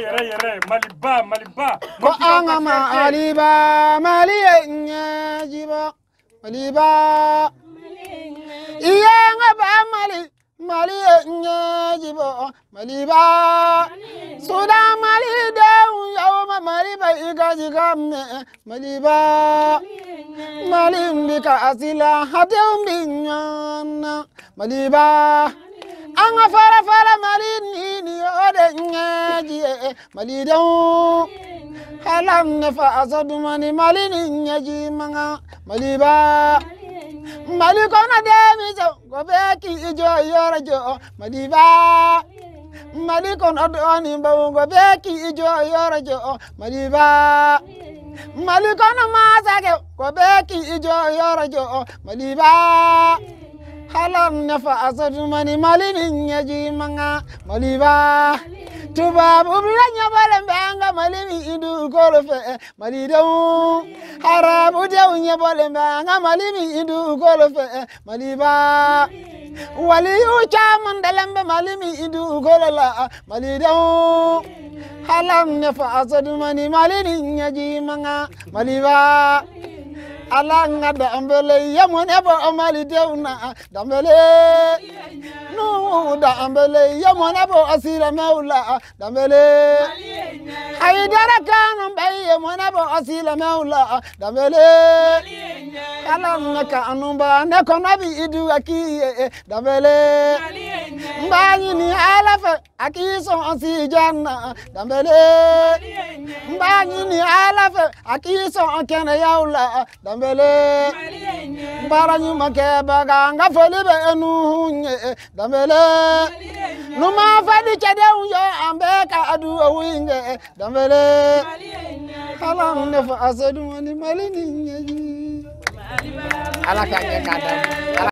yɛrɛ yɛrɛ maliba maliba. ko an ka maliba mali ye ɲɛjiba maliba i ye n ka ba mali mali ye ɲɛjiba maliba sudan mali denw yawo ma Maliba bɛ i ka i ka mɛn maliba mali bi ka asila hadenw bi ɲɔgɔn na maliba an ka fara fara mali ni nin o de ɲɛ. malidan halan fa azadu mani malin ji manga maliba maliko na de mi so go be ki ijo yoro jo maliba do ni ba go be ki ijo yoro jo maliba na ma ke go be ki ijo yoro jo maliba halan fa azadu mani malin ji manga maliba tubaab ubra nyabale mbanga malimi indu kolofe eh, malidamu haram udew nyabale mbanga malimi indu kolofe eh, maliba wali ucha mandalembe malimi indu kolola eh, malidamu halam nyafa azadumani malini nyaji manga maliba alanga dambele yamone bo amali deuna dambele nu dambele yamone bo asira maula dambele haidara kanu bai yamone bo asira maula dambele alanga kanu ba ne konabi idu akiye dambele mbani ni alafa akiso ansi janna dambele mbani ni alafa akiso ankene yaula dambele mbarani makeba ganga folibe enunye dambele numa fadi chede unyo ambeka adu winge dambele halam ne fa asadu mani malini nyeji alaka ngeka dambele